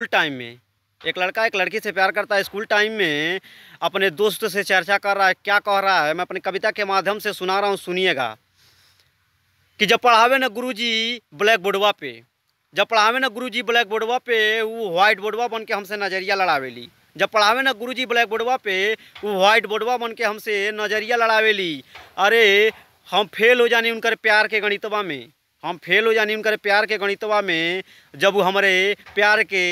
school time में एक लड़का एक लड़की से प्यार करता है स्कूल टाइम में अपने दोस्त से चर्चा कर रहा है क्या कह रहा है मैं अपनी कविता के माध्यम से सुना रहा हूँ सुनिएगा कि जब पढ़ावे ना जी ब्लैक बोर्डवा पे जब पढ़ावे ना जी ब्लैक बोर्डवा पे वो व्हाइट बोर्डवा बन के हमसे नज़रिया लड़ावेली जब पढ़ावे ना जी ब्लैक बोर्डवा पे वो व्हाइट बोर्डवा बन के हमसे नज़रिया लड़ावेली अरे हम फेल हो जानी उनकर प्यार के गणितवा में हम फेल हो जानी उनकर प्यार के गणितवा में जब वो हमारे प्यार के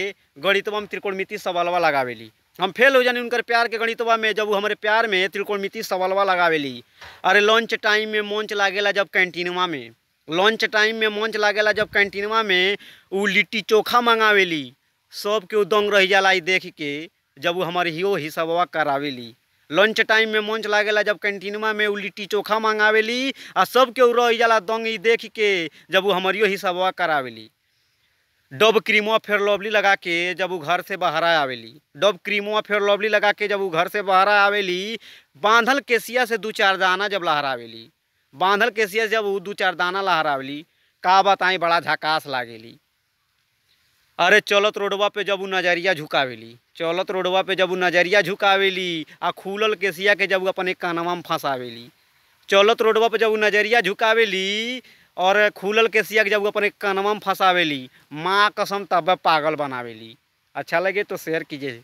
गणितवा में त्रिकोणमिति सवालवा लगावेली हम फेल हो जानी उनकर प्यार के गणितवा में जब वो हमारे प्यार में त्रिकोणमिति सवालवा लगावेली अरे लंच टाइम में मंच लागेला जब कैंटीनवा में लंच टाइम में मंच लागेला जब कैंटीनवा में वो लिट्टी चोखा मंगावेली सब के दंग रह जाला देख के जब वो हमारे हिओ हिसाबवा करावेली लंच टाइम में मंच लागेला जब कैंटीनवा में उ लिट्टी चोखा मंगावेली आ सबके रह जाला दंग देख के जब उ हमारियो हिसाबवा करावेली डब क्रीमवा फेर लवली लगा के जब उ घर से बाहर आवेली डब क्रीमवा फेर लवली लगा के जब उ घर से बाहर आवेली बांधल केसिया से दू चार दाना जब लहरावेली बांधल केसिया से जब उ दू चार दाना लहरावेली का बताएं बड़ा झकास लागेली अरे चलत रोडवा पे जब नजरिया झुकावेली चलत रोडवा पे जब नजरिया झुकावेली आ खुलल केसिया के जब अपने कानवा में फंसावेली चलत रोडवा पे जब नजरिया झुकावेली और खुलल केसिया के जब अपने कानवा में फंसावेली माँ कसम तब पागल बनावेली अच्छा लगे तो शेयर कीजिए